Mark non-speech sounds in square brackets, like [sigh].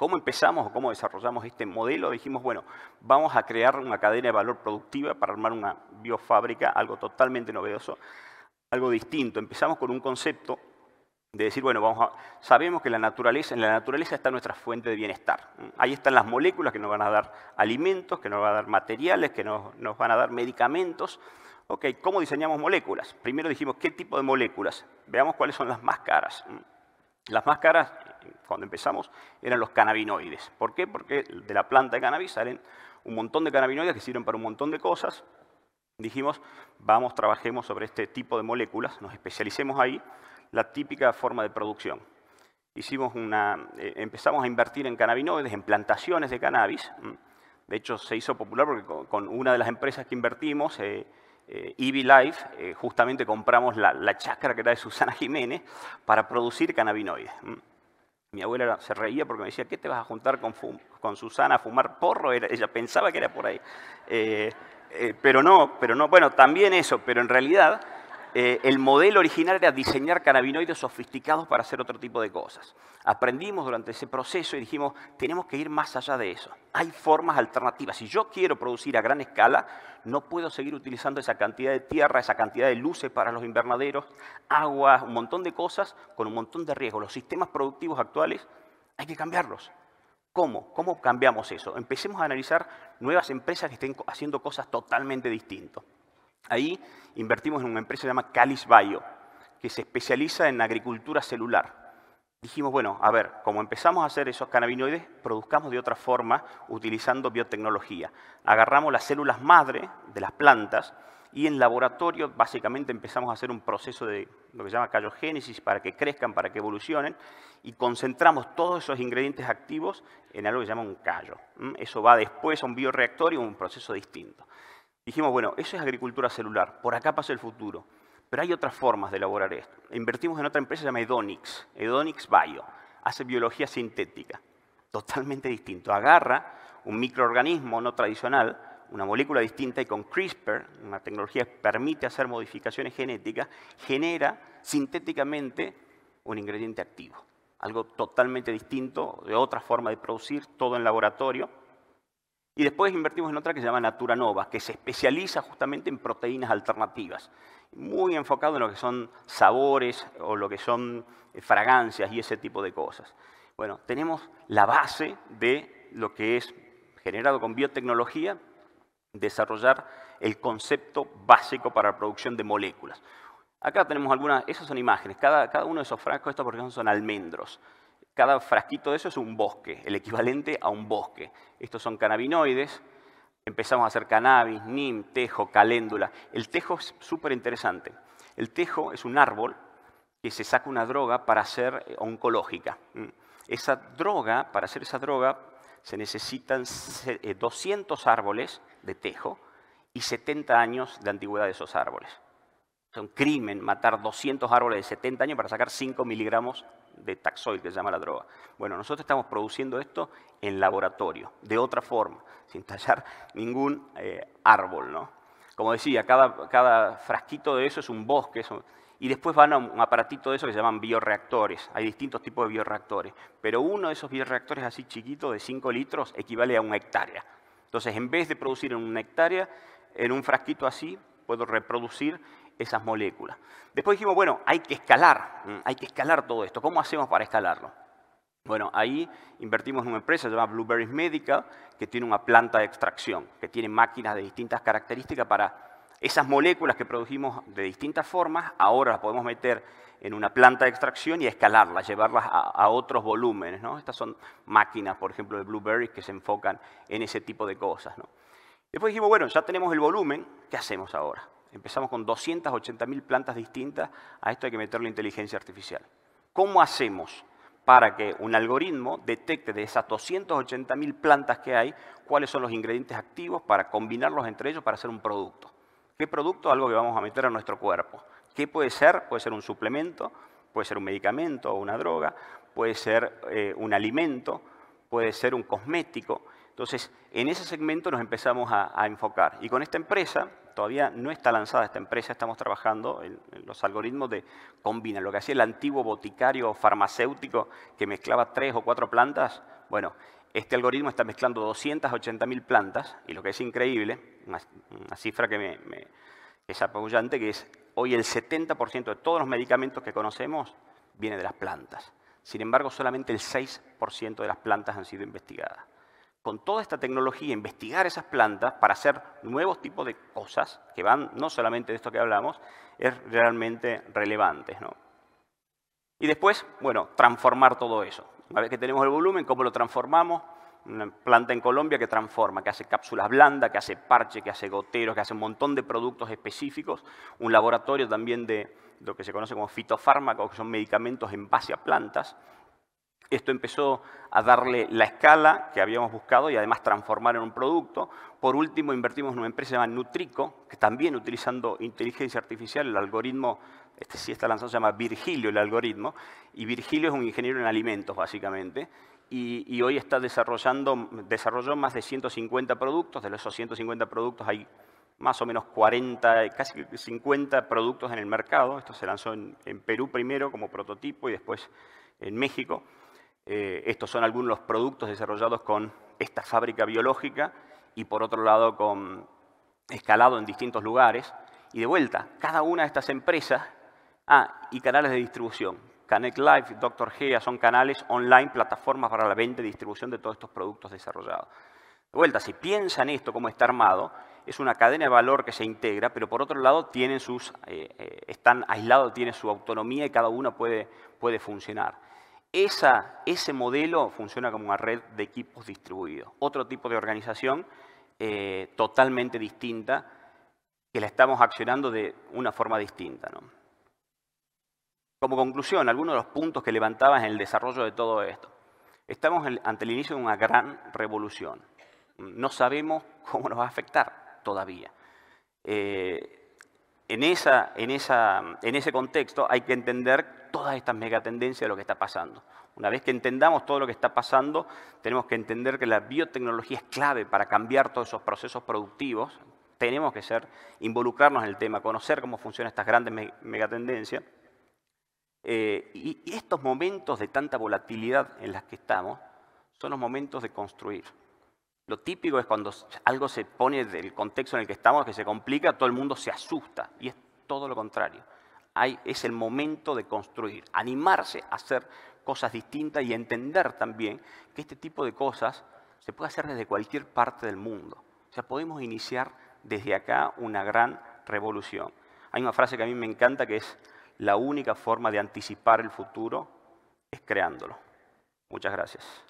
¿Cómo empezamos o cómo desarrollamos este modelo? Dijimos, bueno, vamos a crear una cadena de valor productiva para armar una biofábrica, algo totalmente novedoso, algo distinto. Empezamos con un concepto de decir, bueno, vamos a, sabemos que la naturaleza, en la naturaleza está nuestra fuente de bienestar. Ahí están las moléculas que nos van a dar alimentos, que nos van a dar materiales, que nos, nos van a dar medicamentos. Ok, ¿cómo diseñamos moléculas? Primero dijimos, ¿qué tipo de moléculas? Veamos cuáles son las más caras. Las más caras cuando empezamos, eran los cannabinoides. ¿Por qué? Porque de la planta de cannabis salen un montón de cannabinoides que sirven para un montón de cosas. Dijimos, vamos, trabajemos sobre este tipo de moléculas, nos especialicemos ahí, la típica forma de producción. Hicimos una, eh, empezamos a invertir en cannabinoides, en plantaciones de cannabis. De hecho, se hizo popular porque con una de las empresas que invertimos, eh, eh Life, eh, justamente compramos la, la chacra que era de Susana Jiménez para producir cannabinoides. Mi abuela se reía porque me decía, ¿qué te vas a juntar con, Susana a fumar porro? ella pensaba que era por ahí. Eh, eh, pero no, pero no. Bueno, también eso, pero en realidad eh, el modelo original era diseñar cannabinoides sofisticados para hacer otro tipo de cosas. Aprendimos durante ese proceso y dijimos, tenemos que ir más allá de eso. Hay formas alternativas. Si yo quiero producir a gran escala, no puedo seguir utilizando esa cantidad de tierra, esa cantidad de luces para los invernaderos, agua, un montón de cosas con un montón de riesgos. Los sistemas productivos actuales hay que cambiarlos. ¿Cómo? ¿Cómo cambiamos eso? Empecemos a analizar nuevas empresas que estén haciendo cosas totalmente distintas. Ahí invertimos en una empresa llamada CalisBio, que se especializa en agricultura celular. Dijimos, bueno, a ver, como empezamos a hacer esos cannabinoides, produzcamos de otra forma utilizando biotecnología. Agarramos las células madre de las plantas y en laboratorio básicamente empezamos a hacer un proceso de lo que se llama callogénesis para que crezcan, para que evolucionen y concentramos todos esos ingredientes activos en algo que se llama un callo. Eso va después a un bioreactor y un proceso distinto. Dijimos, bueno, eso es agricultura celular, por acá pasa el futuro. Pero hay otras formas de elaborar esto. E invertimos en otra empresa llamada Edonix, Edonix Bio. Hace biología sintética, totalmente distinto. Agarra un microorganismo no tradicional, una molécula distinta y con CRISPR, una tecnología que permite hacer modificaciones genéticas, genera sintéticamente un ingrediente activo. Algo totalmente distinto, de otra forma de producir, todo en laboratorio, y después invertimos en otra que se llama Natura Nova, que se especializa justamente en proteínas alternativas, muy enfocado en lo que son sabores o lo que son eh, fragancias y ese tipo de cosas. Bueno, tenemos la base de lo que es generado con biotecnología, desarrollar el concepto básico para la producción de moléculas. Acá tenemos algunas, esas son imágenes, cada, uno de esos frascos, estos por ejemplo son almendros. Cada frasquito de eso es un bosque, el equivalente a un bosque. Estos son cannabinoides. Empezamos a hacer cannabis, nim, tejo, caléndula. El tejo es súper interesante. El tejo es un árbol que se saca una droga para ser eh, oncológica. Mm. Esa droga, para hacer esa droga, se necesitan 200 eh, árboles de tejo y 70 años de antigüedad de esos árboles. Es un crimen matar 200 árboles de 70 años para sacar 5 miligramos de taxoil, que se llama la droga. Bueno, nosotros estamos produciendo esto en laboratorio, de otra forma, sin tallar [laughs] ningún eh, árbol. ¿no? Como decía, cada, cada, frasquito de eso es un bosque. y después van a un aparatito de eso que se llaman bioreactores. Hay distintos tipos de bioreactores. Pero uno de esos bioreactores así chiquito, de 5 litros, equivale a una hectárea. Entonces, en vez de producir en una hectárea, en un frasquito así, puedo reproducir esas moléculas. Después dijimos, bueno, hay que escalar, hay que escalar todo esto. ¿Cómo hacemos para escalarlo? Bueno, ahí invertimos en una empresa llamada Blueberries Medical, que tiene una planta de extracción, que tiene máquinas de distintas características para esas moléculas que produjimos de distintas formas, ahora las podemos meter en una planta de extracción y escalarlas, llevarlas a, otros volúmenes. ¿no? Estas son máquinas, por ejemplo, de Blueberries que se enfocan en ese tipo de cosas. Después dijimos, bueno, ya tenemos el volumen, ¿qué hacemos ahora? Empezamos con 280.000 plantas distintas, a esto hay que meter la inteligencia artificial. ¿Cómo hacemos para que un algoritmo detecte de esas 280.000 plantas que hay cuáles son los ingredientes activos para combinarlos entre ellos para hacer un producto? ¿Qué producto? Algo que vamos a meter a nuestro cuerpo. ¿Qué puede ser? Puede ser un suplemento, puede ser un medicamento o una droga, puede ser eh, un alimento, puede ser un cosmético. Entonces, en ese segmento nos empezamos a enfocar. Y con esta empresa, todavía no está lanzada esta empresa, estamos trabajando en, los algoritmos de combina. Lo que hacía el antiguo boticario farmacéutico que mezclaba tres o cuatro plantas, bueno, este algoritmo está mezclando 280.000 plantas y lo que es increíble, una, cifra que me, es apabullante, que es hoy el 70% de todos los medicamentos que conocemos viene de las plantas. Sin embargo, solamente el 6% de las plantas han sido investigadas con toda esta tecnología, investigar esas plantas para hacer nuevos tipos de cosas que van no solamente de esto que hablamos, es realmente relevante. Y después, bueno, transformar todo eso. Una vez que tenemos el volumen, ¿cómo lo transformamos? Una planta en Colombia que transforma, que hace cápsulas blandas, que hace parche, que hace goteros, que hace un montón de productos específicos. Un laboratorio también de lo que se conoce como fitofármacos, que son medicamentos en base a plantas. Esto empezó a darle la escala que habíamos buscado y además transformar en un producto. Por último, invertimos en una empresa llamada Nutrico, que también utilizando inteligencia artificial, el algoritmo, este sí está lanzado, se llama Virgilio el algoritmo, y Virgilio es un ingeniero en alimentos, básicamente, y, hoy está desarrollando, desarrolló más de 150 productos, de esos 150 productos hay más o menos 40, casi 50 productos en el mercado. Esto se lanzó en Perú primero como prototipo y después en México. Eh, estos son algunos los productos desarrollados con esta fábrica biológica y por otro lado con escalado en distintos lugares. Y de vuelta, cada una de estas empresas, ah, y canales de distribución. Connect Life, Doctor Gea son canales online, plataformas para la venta y distribución de todos estos productos desarrollados. De vuelta, si piensan esto, como está armado, es una cadena de valor que se integra, pero por otro lado tienen sus, eh, eh, están aislados, tienen su autonomía y cada uno puede, puede funcionar. Esa, ese modelo funciona como una red de equipos distribuidos, otro tipo de organización eh, totalmente distinta que la estamos accionando de una forma distinta. Como conclusión, algunos de los puntos que levantabas en el desarrollo de todo esto. Estamos ante el inicio de una gran revolución. No sabemos cómo nos va a afectar todavía. Eh, en, esa, en, esa, en ese contexto hay que entender todas estas megatendencias de lo que está pasando. Una vez que entendamos todo lo que está pasando, tenemos que entender que la biotecnología es clave para cambiar todos esos procesos productivos. Tenemos que ser, involucrarnos en el tema, conocer cómo funcionan estas grandes megatendencias. Eh, y estos momentos de tanta volatilidad en las que estamos son los momentos de construir. Lo típico es cuando algo se pone del contexto en el que estamos, que se complica, todo el mundo se asusta. Y es todo lo contrario es el momento de construir, animarse a hacer cosas distintas y entender también que este tipo de cosas se puede hacer desde cualquier parte del mundo. O sea, podemos iniciar desde acá una gran revolución. Hay una frase que a mí me encanta que es, la única forma de anticipar el futuro es creándolo. Muchas gracias.